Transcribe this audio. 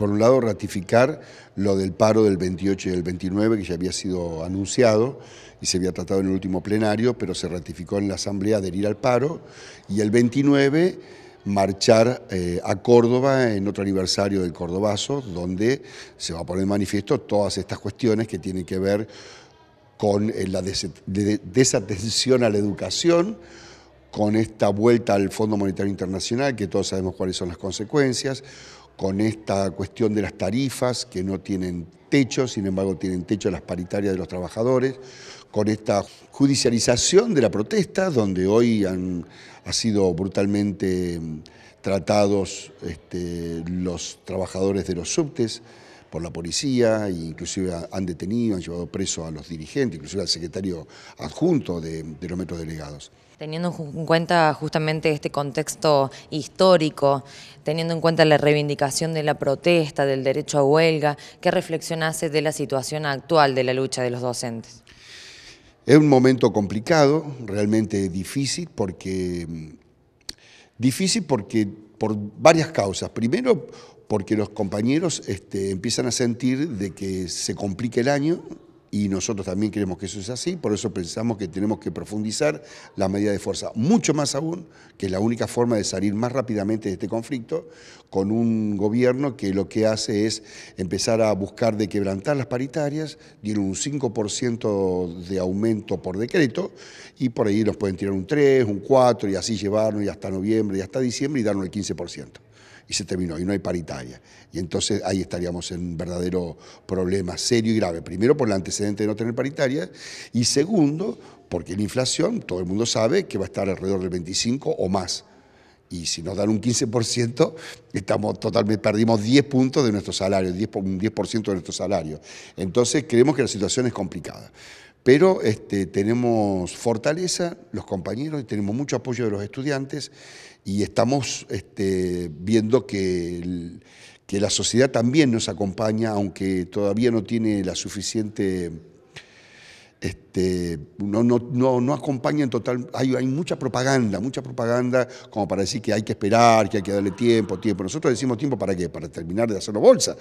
por un lado, ratificar lo del paro del 28 y del 29, que ya había sido anunciado y se había tratado en el último plenario, pero se ratificó en la Asamblea adherir al paro, y el 29 marchar eh, a Córdoba en otro aniversario del Cordobazo, donde se va a poner en manifiesto todas estas cuestiones que tienen que ver con eh, la desatención a la educación, con esta vuelta al Fondo Monetario Internacional, que todos sabemos cuáles son las consecuencias, con esta cuestión de las tarifas que no tienen techo, sin embargo tienen techo las paritarias de los trabajadores, con esta judicialización de la protesta, donde hoy han, sido brutalmente mm, tratados este, los trabajadores de los subtes, por la policía, inclusive han detenido, han llevado preso a los dirigentes, inclusive al secretario adjunto de, los metros delegados. Teniendo en cuenta justamente este contexto histórico, teniendo en cuenta la reivindicación de la protesta, del derecho a huelga, ¿qué reflexión hace de la situación actual de la lucha de los docentes? Es un momento complicado, realmente difícil, porque mm, difícil porque por varias causas. Primero, porque los compañeros este, empiezan a sentir de que se complica el año y nosotros también creemos que eso es así, por eso pensamos que tenemos que profundizar la medida de fuerza, mucho más aún que es la única forma de salir más rápidamente de este conflicto con un gobierno que lo que hace es empezar a buscar de quebrantar las paritarias, dieron un 5% de aumento por decreto y por ahí nos pueden tirar un 3, un 4 y así llevarnos y hasta noviembre y hasta diciembre y darnos el 15% y se terminó, y no hay paritaria. Y entonces ahí estaríamos en un verdadero problema serio y grave. Primero, por el antecedente de no tener paritaria, y segundo, porque la inflación, todo el mundo sabe que va a estar alrededor del 25 o más. Y si nos dan un 15%, estamos totalmente, perdimos 10 puntos de nuestro salario, 10, un 10% de nuestro salario. Entonces creemos que la situación es complicada. Pero este, tenemos fortaleza, los compañeros, y tenemos mucho apoyo de los estudiantes y estamos este, viendo que, que, la sociedad también nos acompaña, aunque todavía no tiene la suficiente... Este, no, no, no, acompaña en total, hay, mucha propaganda, mucha propaganda como para decir que hay que esperar, que hay que darle tiempo, tiempo. Nosotros decimos tiempo para qué, para terminar de hacerlo bolsa.